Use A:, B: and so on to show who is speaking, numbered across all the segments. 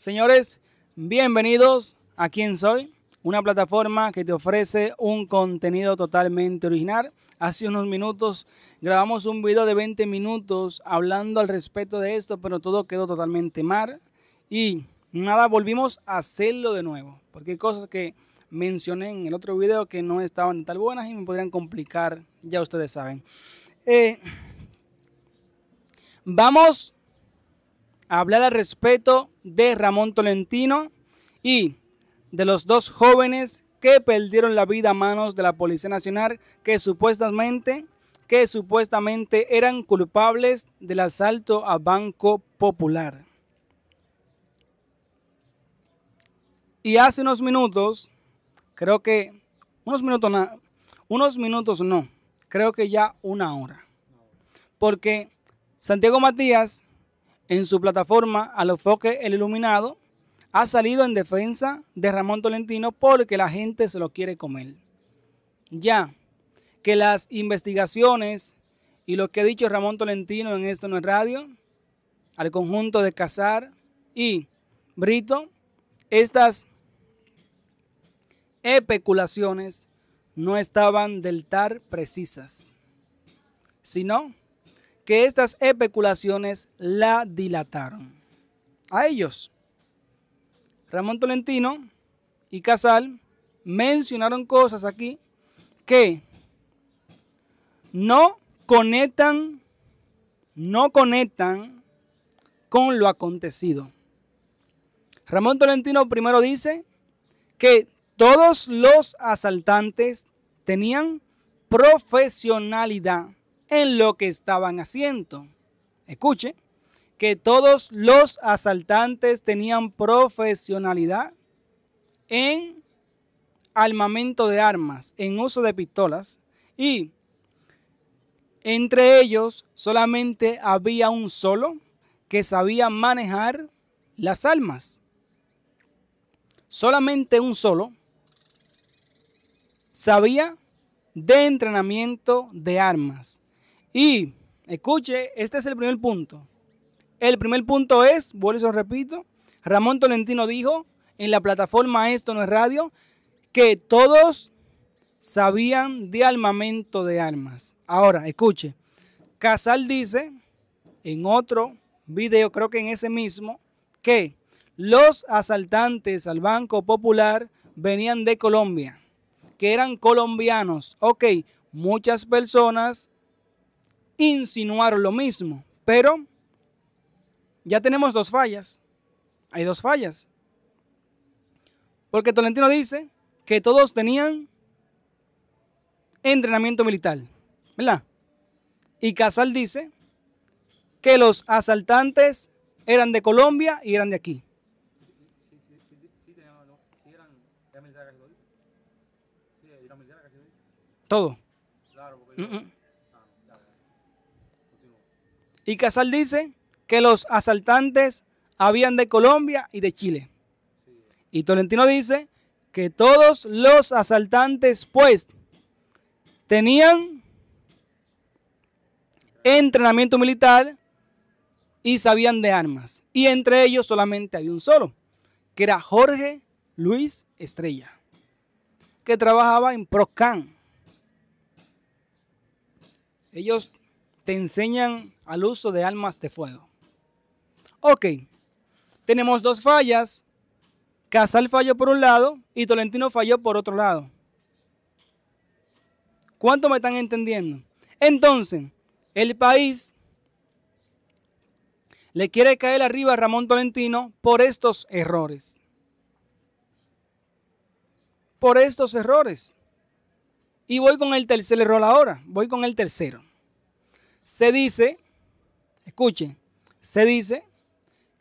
A: Señores, bienvenidos a Quién Soy, una plataforma que te ofrece un contenido totalmente original. Hace unos minutos grabamos un video de 20 minutos hablando al respecto de esto, pero todo quedó totalmente mal. Y nada, volvimos a hacerlo de nuevo, porque hay cosas que mencioné en el otro video que no estaban tan buenas y me podrían complicar, ya ustedes saben. Eh, vamos hablar al respecto de Ramón Tolentino y de los dos jóvenes que perdieron la vida a manos de la Policía Nacional que supuestamente que supuestamente eran culpables del asalto a Banco Popular. Y hace unos minutos, creo que unos minutos unos minutos no, creo que ya una hora. Porque Santiago Matías en su plataforma a Al Enfoque El Iluminado ha salido en defensa de Ramón Tolentino porque la gente se lo quiere comer. Ya que las investigaciones y lo que ha dicho Ramón Tolentino en Esto No es Radio, al conjunto de Cazar y Brito, estas especulaciones no estaban del tar precisas, sino que estas especulaciones la dilataron. A ellos, Ramón Tolentino y Casal mencionaron cosas aquí que no conectan, no conectan con lo acontecido. Ramón Tolentino primero dice que todos los asaltantes tenían profesionalidad en lo que estaban haciendo. Escuche, que todos los asaltantes tenían profesionalidad en armamento de armas, en uso de pistolas y entre ellos solamente había un solo que sabía manejar las armas... Solamente un solo sabía de entrenamiento de armas. Y escuche, este es el primer punto. El primer punto es, vuelvo y repito, Ramón Tolentino dijo en la plataforma Esto no es radio que todos sabían de armamento de armas. Ahora, escuche, Casal dice en otro video, creo que en ese mismo, que los asaltantes al Banco Popular venían de Colombia, que eran colombianos. Ok, muchas personas Insinuaron lo mismo. Pero ya tenemos dos fallas. Hay dos fallas. Porque Tolentino dice que todos tenían entrenamiento militar, ¿verdad? Y Casal dice que los asaltantes eran de Colombia y eran de aquí. Todo. Claro, y Casal dice que los asaltantes habían de Colombia y de Chile. Y Tolentino dice que todos los asaltantes, pues, tenían entrenamiento militar y sabían de armas. Y entre ellos solamente había un solo, que era Jorge Luis Estrella, que trabajaba en Procan. Ellos enseñan al uso de armas de fuego. Ok, tenemos dos fallas. Casal falló por un lado y Tolentino falló por otro lado. ¿Cuánto me están entendiendo? Entonces, el país le quiere caer arriba a Ramón Tolentino por estos errores. Por estos errores. Y voy con el tercer error ahora. Voy con el tercero. Se dice, escuchen, se dice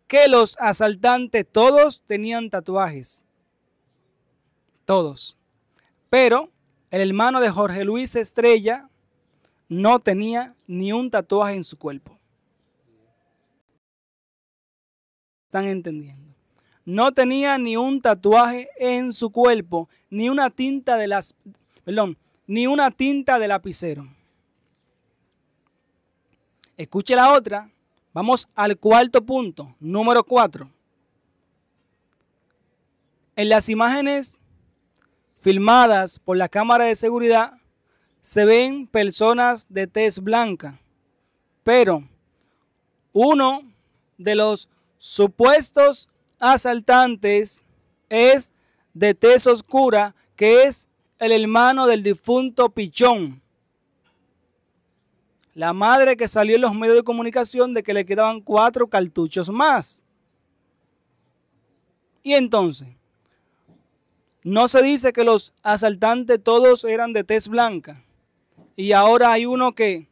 A: que los asaltantes todos tenían tatuajes. Todos. Pero el hermano de Jorge Luis Estrella no tenía ni un tatuaje en su cuerpo. ¿Están entendiendo? No tenía ni un tatuaje en su cuerpo, ni una tinta de las, perdón, ni una tinta de lapicero. Escuche la otra. Vamos al cuarto punto, número cuatro. En las imágenes filmadas por la cámara de seguridad se ven personas de tez blanca, pero uno de los supuestos asaltantes es de tez oscura, que es el hermano del difunto Pichón la madre que salió en los medios de comunicación de que le quedaban cuatro cartuchos más. Y entonces, no se dice que los asaltantes todos eran de tez blanca. Y ahora hay uno que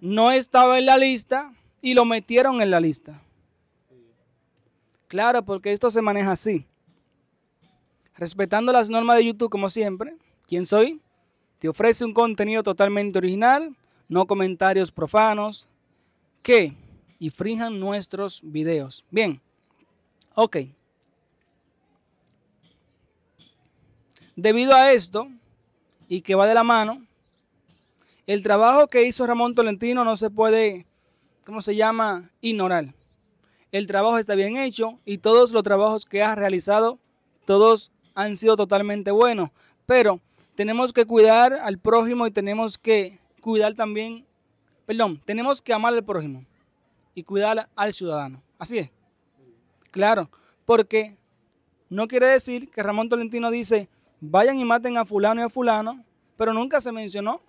A: no estaba en la lista y lo metieron en la lista. Claro, porque esto se maneja así. Respetando las normas de YouTube como siempre, ¿quién soy? Te ofrece un contenido totalmente original, no comentarios profanos, que infrinjan nuestros videos. Bien, ok. Debido a esto, y que va de la mano, el trabajo que hizo Ramón Tolentino no se puede, ¿cómo se llama?, ignorar. El trabajo está bien hecho y todos los trabajos que ha realizado, todos han sido totalmente buenos. Pero tenemos que cuidar al prójimo y tenemos que cuidar también, perdón, tenemos que amar al prójimo y cuidar al ciudadano. Así es. Claro, porque no quiere decir que Ramón Tolentino dice, vayan y maten a fulano y a fulano, pero nunca se mencionó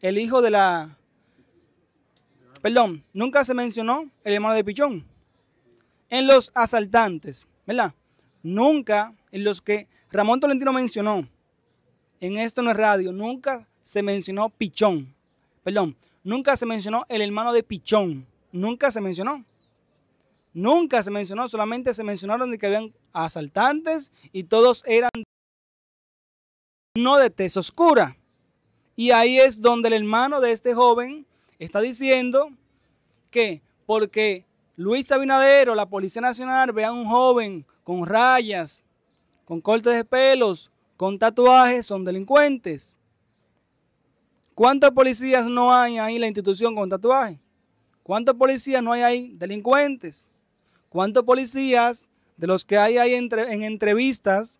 A: el hijo de la... Perdón, nunca se mencionó el hermano de Pichón. En los asaltantes, ¿verdad? Nunca en los que Ramón Tolentino mencionó, en esto no es radio, nunca se mencionó Pichón. Perdón, nunca se mencionó el hermano de Pichón. Nunca se mencionó. Nunca se mencionó, solamente se mencionaron de que habían asaltantes y todos eran no de tez oscura. Y ahí es donde el hermano de este joven está diciendo que porque Luis Abinadero, la Policía Nacional, ve a un joven con rayas, con cortes de pelos, con tatuajes, son delincuentes. ¿Cuántos policías no hay ahí en la institución con tatuaje? ¿Cuántos policías no hay ahí? Delincuentes. ¿Cuántos policías de los que hay ahí en entrevistas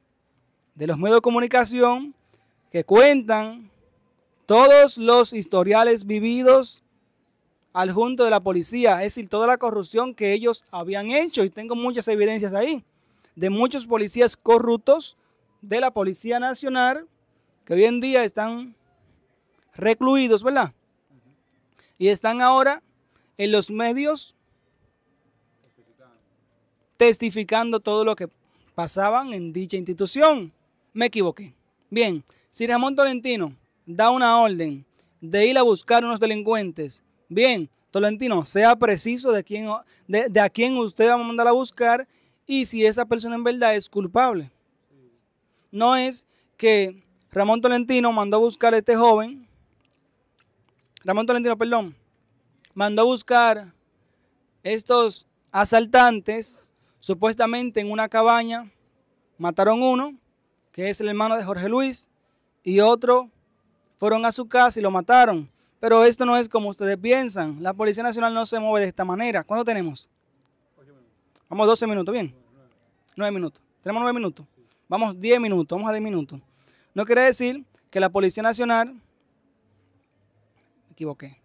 A: de los medios de comunicación que cuentan todos los historiales vividos al junto de la policía, es decir, toda la corrupción que ellos habían hecho? Y tengo muchas evidencias ahí de muchos policías corruptos de la Policía Nacional que hoy en día están recluidos, ¿verdad? Y están ahora en los medios testificando todo lo que pasaban en dicha institución. Me equivoqué. Bien, si Ramón Tolentino da una orden de ir a buscar unos delincuentes, bien, Tolentino, sea preciso de, quién, de, de a quién usted va a mandar a buscar y si esa persona en verdad es culpable. No es que Ramón Tolentino mandó a buscar a este joven Ramón Tolentino, perdón, mandó a buscar estos asaltantes, supuestamente en una cabaña, mataron uno, que es el hermano de Jorge Luis, y otro fueron a su casa y lo mataron. Pero esto no es como ustedes piensan. La Policía Nacional no se mueve de esta manera. ¿Cuánto tenemos? Vamos 12 minutos, bien. 9 minutos. Tenemos 9 minutos. Vamos 10 minutos, vamos a 10 minutos. No quiere decir que la Policía Nacional equivoqué.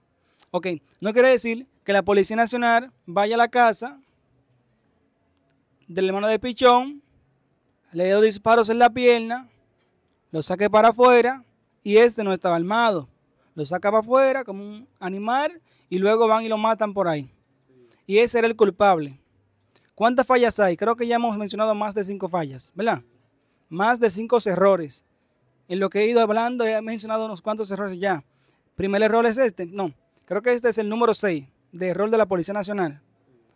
A: Ok, no quiere decir que la Policía Nacional vaya a la casa del hermano de Pichón, le dio disparos en la pierna, lo saque para afuera y este no estaba armado. Lo saca para afuera como un animal y luego van y lo matan por ahí. Y ese era el culpable. ¿Cuántas fallas hay? Creo que ya hemos mencionado más de cinco fallas, ¿verdad? Más de cinco errores. En lo que he ido hablando he mencionado unos cuantos errores ya. Primer error es este. No, creo que este es el número 6 de error de la Policía Nacional.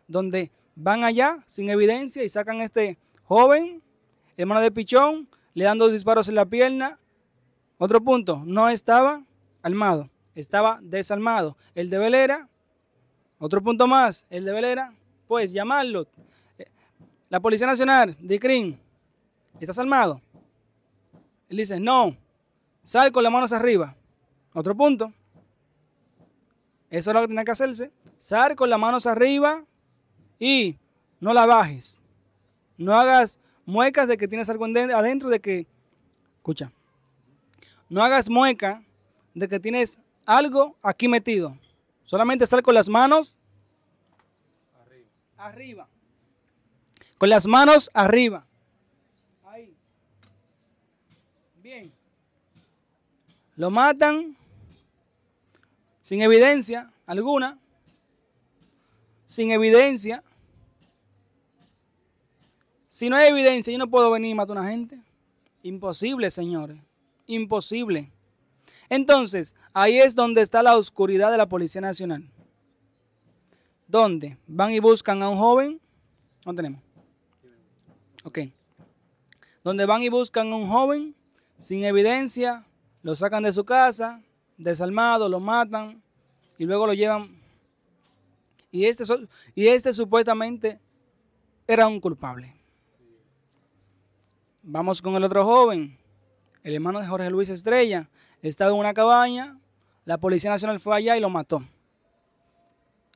A: Donde van allá sin evidencia y sacan a este joven, hermano de pichón, le dan dos disparos en la pierna. Otro punto, no estaba armado, estaba desarmado. El de Velera, otro punto más, el de Velera, pues llamarlo. Eh, la Policía Nacional, DICRIN, ¿estás armado? Él dice, no, sal con las manos arriba. Otro punto. Eso es lo que tiene que hacerse. Sal con las manos arriba y no la bajes. No hagas muecas de que tienes algo adentro, de que... Escucha. No hagas mueca de que tienes algo aquí metido. Solamente sal con las manos arriba. arriba. Con las manos arriba. Ahí. Bien. Lo matan sin evidencia alguna, sin evidencia. Si no hay evidencia, yo no puedo venir y matar a una gente. Imposible, señores. Imposible. Entonces, ahí es donde está la oscuridad de la Policía Nacional. ¿Dónde? Van y buscan a un joven. ¿Dónde tenemos? Ok. Donde van y buscan a un joven sin evidencia, lo sacan de su casa, desarmado, lo matan y luego lo llevan. Y este, y este supuestamente era un culpable. Vamos con el otro joven, el hermano de Jorge Luis Estrella. Estaba en una cabaña, la Policía Nacional fue allá y lo mató.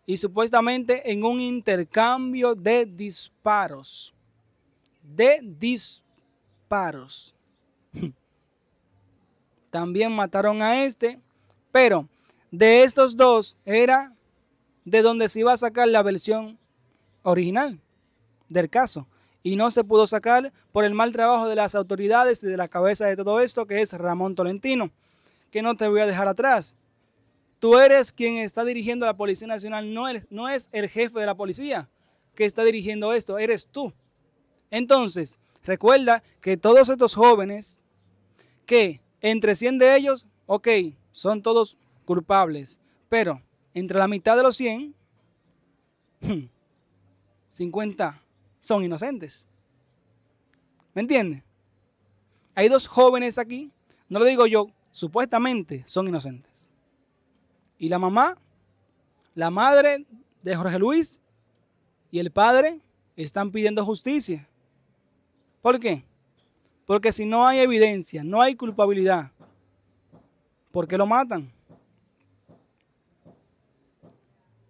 A: Y supuestamente en un intercambio de disparos. De disparos. También mataron a este pero de estos dos era de donde se iba a sacar la versión original del caso. Y no se pudo sacar por el mal trabajo de las autoridades y de la cabeza de todo esto, que es Ramón Tolentino, que no te voy a dejar atrás. Tú eres quien está dirigiendo la Policía Nacional, no, no es el jefe de la policía que está dirigiendo esto, eres tú. Entonces, recuerda que todos estos jóvenes, que entre 100 de ellos, ok, son todos culpables. Pero entre la mitad de los 100, 50 hmm, son inocentes. ¿Me entiende? Hay dos jóvenes aquí, no lo digo yo, supuestamente son inocentes. Y la mamá, la madre de Jorge Luis y el padre están pidiendo justicia. ¿Por qué? Porque si no hay evidencia, no hay culpabilidad, ¿Por qué lo matan?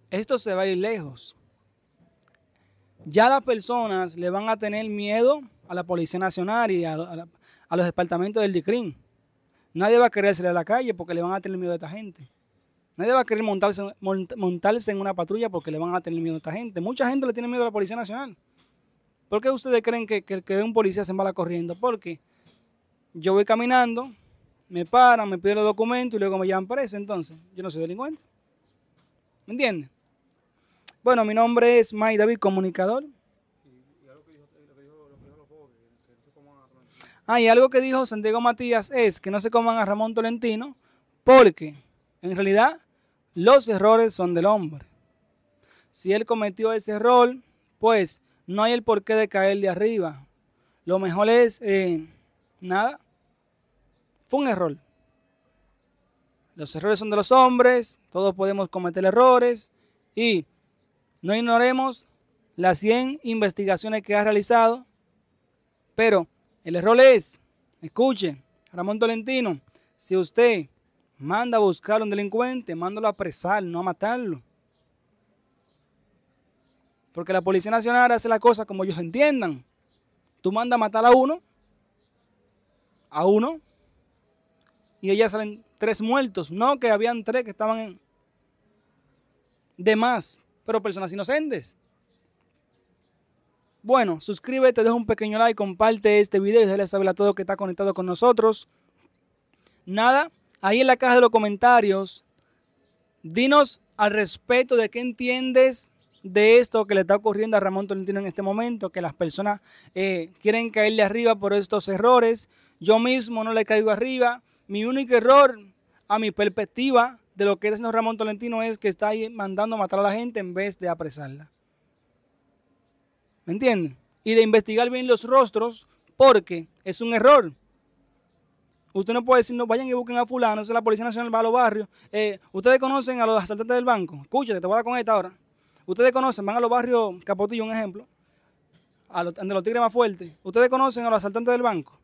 A: Esto se va a ir lejos. Ya las personas le van a tener miedo a la Policía Nacional y a, los departamentos del DICRIN. Nadie va a querer salir a la calle porque le van a tener miedo a esta gente. Nadie va a querer montarse, en una patrulla porque le van a tener miedo a esta gente. Mucha gente le tiene miedo a la Policía Nacional. ¿Por qué ustedes creen que, que, que un policía se va corriendo? Porque yo voy caminando, me paran, me piden los documentos y luego me llaman preso, entonces yo no soy delincuente. ¿Me entiendes? Bueno, mi nombre es May David, comunicador. Ah, y algo que dijo Santiago Matías es que no se coman a Ramón Tolentino porque en realidad los errores son del hombre. Si él cometió ese error, pues no hay el porqué de caer de arriba. Lo mejor es eh, nada, fue un error. Los errores son de los hombres, todos podemos cometer errores y no ignoremos las 100 investigaciones que ha realizado, pero el error es, escuche, Ramón Tolentino, si usted manda a buscar a un delincuente, mándalo a apresar, no a matarlo. Porque la Policía Nacional hace la cosa como ellos entiendan. Tú mandas a matar a uno, a uno, y ya salen tres muertos. No, que habían tres que estaban en... de más, pero personas inocentes. Bueno, suscríbete, deja un pequeño like, comparte este video y déjale saber a todo que está conectado con nosotros. Nada, ahí en la caja de los comentarios, dinos al respecto de qué entiendes de esto que le está ocurriendo a Ramón Tolentino en este momento, que las personas eh, quieren caerle arriba por estos errores. Yo mismo no le caigo arriba. Mi único error, a mi perspectiva, de lo que es el señor Ramón Tolentino es que está ahí mandando a matar a la gente en vez de apresarla. ¿Me entienden? Y de investigar bien los rostros, porque es un error. Usted no puede decir, no, vayan y busquen a fulano, es la Policía Nacional va a los barrios. Eh, ustedes conocen a los asaltantes del banco. Escúchate, te voy a dar con esta ahora. Ustedes conocen, van a los barrios Capotillo, un ejemplo, a los, los tigres más fuertes. Ustedes conocen a los asaltantes del banco.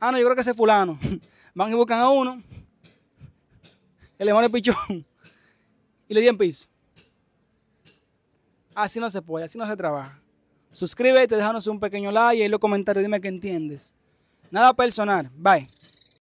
A: Ah, no, yo creo que ese fulano. Van y buscan a uno, el es pichón, y le en piso. Así no se puede, así no se trabaja. Suscríbete, déjanos un pequeño like y en los comentarios dime que entiendes. Nada personal, bye.